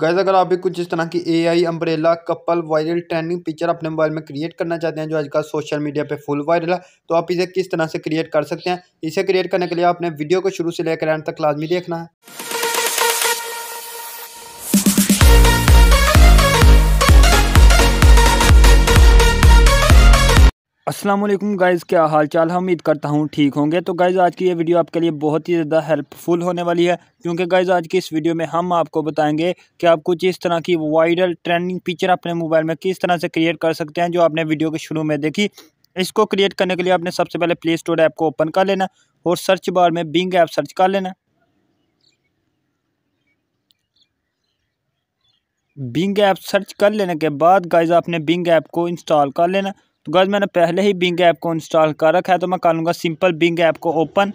gas अगर आप भी कुछ इस तरह की A I umbrella couple viral trending picture अपने मोबाइल में क्रिएट करना चाहते हैं जो आजकल सोशल मीडिया पे फुल वायरल है तो आप इसे किस तरह से क्रिएट कर सकते हैं इसे क्रिएट करने के लिए आपने वीडियो को शुरू से लेकर एंड तक लाजमी देखना है असलम गाइज़ क्या हाल चाल हम उम्मीद करता हूँ ठीक होंगे तो गाइज़ आज की ये वीडियो आपके लिए बहुत ही ज़्यादा हेल्पफुल होने वाली है क्योंकि गाइज़ आज की इस वीडियो में हम आपको बताएंगे कि आप कुछ इस तरह की वायरल ट्रेंडिंग पिक्चर अपने मोबाइल में किस तरह से क्रिएट कर सकते हैं जो आपने वीडियो के शुरू में देखी इसको क्रिएट करने के लिए आपने सबसे पहले प्ले स्टोर ऐप को ओपन कर लेना और सर्च बार में बिंग ऐप सर्च कर लेना बिंग ऐप सर्च कर लेने के बाद गाइज आपने बिंग ऐप को इंस्टॉल कर लेना तो गैस मैंने पहले ही बिंग ऐप को इंस्टॉल कर रखा है तो मैं कर लूँगा सिंपल बिंग ऐप को ओपन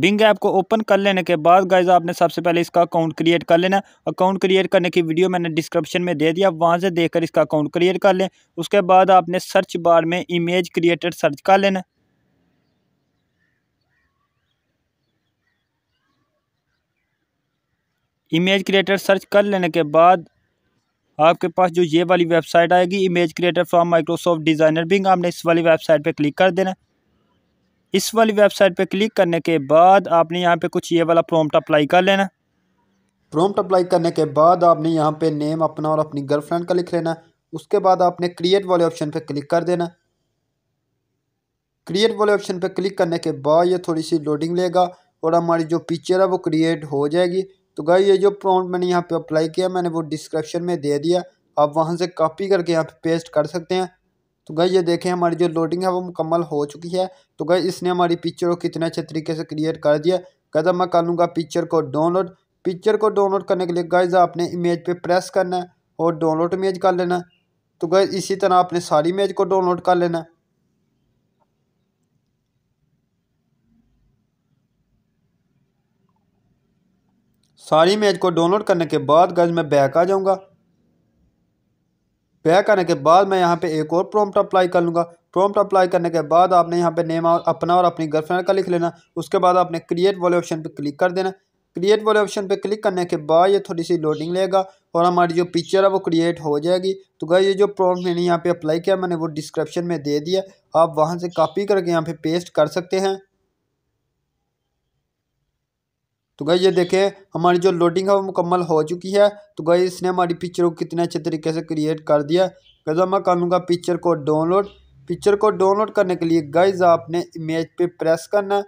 बिंग ऐप को ओपन कर लेने के बाद गाइज आपने सबसे पहले इसका अकाउंट क्रिएट कर लेना अकाउंट क्रिएट करने की वीडियो मैंने डिस्क्रिप्शन में दे दिया वहाँ से देखकर इसका अकाउंट क्रिएट कर लें उसके बाद आपने सर्च बार में इमेज क्रिएटर सर्च कर लेना इमेज क्रिएटर सर्च कर लेने के बाद आपके पास जो ये वाली वेबसाइट आएगी image creator from Microsoft Designer Bing आपने इस वाली वेबसाइट पर क्लिक कर देना इस वाली वेबसाइट पर क्लिक करने के बाद आपने यहाँ पर कुछ ये वाला प्रोम्ट अप्लाई कर लेना प्रोम्ट अप्लाई करने के बाद आपने यहाँ पर नेम अपना और अपनी गर्लफ्रेंड का लिख लेना उसके बाद आपने क्रिएट वाले ऑप्शन पर क्लिक कर देना क्रिएट वाले ऑप्शन पर क्लिक करने के बाद ये थोड़ी सी लोडिंग लेगा और हमारी जो पिक्चर है वो क्रिएट हो जाएगी तो गाई ये जो प्रॉम्प्ट मैंने यहाँ पे अप्लाई किया मैंने वो डिस्क्रिप्शन में दे दिया आप वहाँ से कॉपी करके यहाँ पे पेस्ट कर सकते हैं तो गई ये देखें हमारी जो लोडिंग है वो मुकम्मल हो चुकी है तो गई इसने हमारी पिक्चर को कितने अच्छे तरीके से क्रिएट कर दिया कहता मैं कर लूँगा पिक्चर को डाउनलोड पिक्चर को डाउनलोड करने के लिए गाइज आपने इमेज पे प्रेस करना है और डाउनलोड इमेज कर लेना है तो गई इसी तरह आपने सारी इमेज को डाउनलोड कर लेना है सारी इमेज को डाउनलोड करने के बाद गज मैं बैक आ जाऊँगा बैक आने के बाद मैं यहाँ पे एक और प्रॉम्प्ट अप्लाई कर लूँगा प्रॉम्प्ट अप्लाई करने के बाद आपने यहाँ पे नेम अपना और अपनी गर्लफ्रेंड का लिख लेना उसके बाद आपने क्रिएट वाले ऑप्शन पे क्लिक कर देना क्रिएट वाले ऑप्शन पे क्लिक करने के बाद ये थोड़ी सी लोडिंग लेगा और हमारी जो पिक्चर है वो क्रिएट हो जाएगी तो गई ये जो प्रॉम्प्ट मैंने यहाँ पर अप्लाई किया मैंने वो डिस्क्रिप्शन में दे दिया आप वहाँ से कापी करके यहाँ पे पेस्ट कर सकते हैं तो गई ये देखें हमारी जो लोडिंग है वो मुकम्मल हो चुकी है तो गई इसने हमारी पिक्चर को कितने अच्छे तरीके से क्रिएट कर दिया गजा मैं कर लूँगा पिक्चर को डाउनलोड पिक्चर को डाउनलोड करने के लिए गाइज आपने इमेज पे प्रेस करना है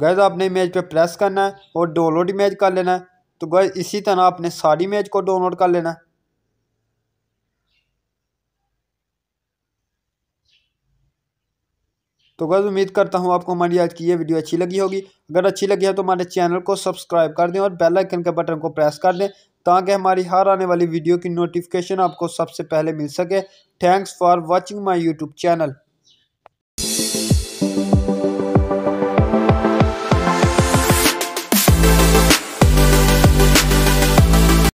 गैज आपने इमेज पे प्रेस करना है और डाउनलोड इमेज कर लेना है तो गैज इसी तरह आपने सारी इमेज को डाउनलोड कर लेना है तो गज़ उम्मीद करता हूँ आपको हमारी आज की ये वीडियो अच्छी लगी होगी अगर अच्छी लगी है तो हमारे चैनल को सब्सक्राइब कर दें और बेल आइकन के बटन को प्रेस कर दें ताकि हमारी हर आने वाली वीडियो की नोटिफिकेशन आपको सबसे पहले मिल सके thanks for watching my YouTube channel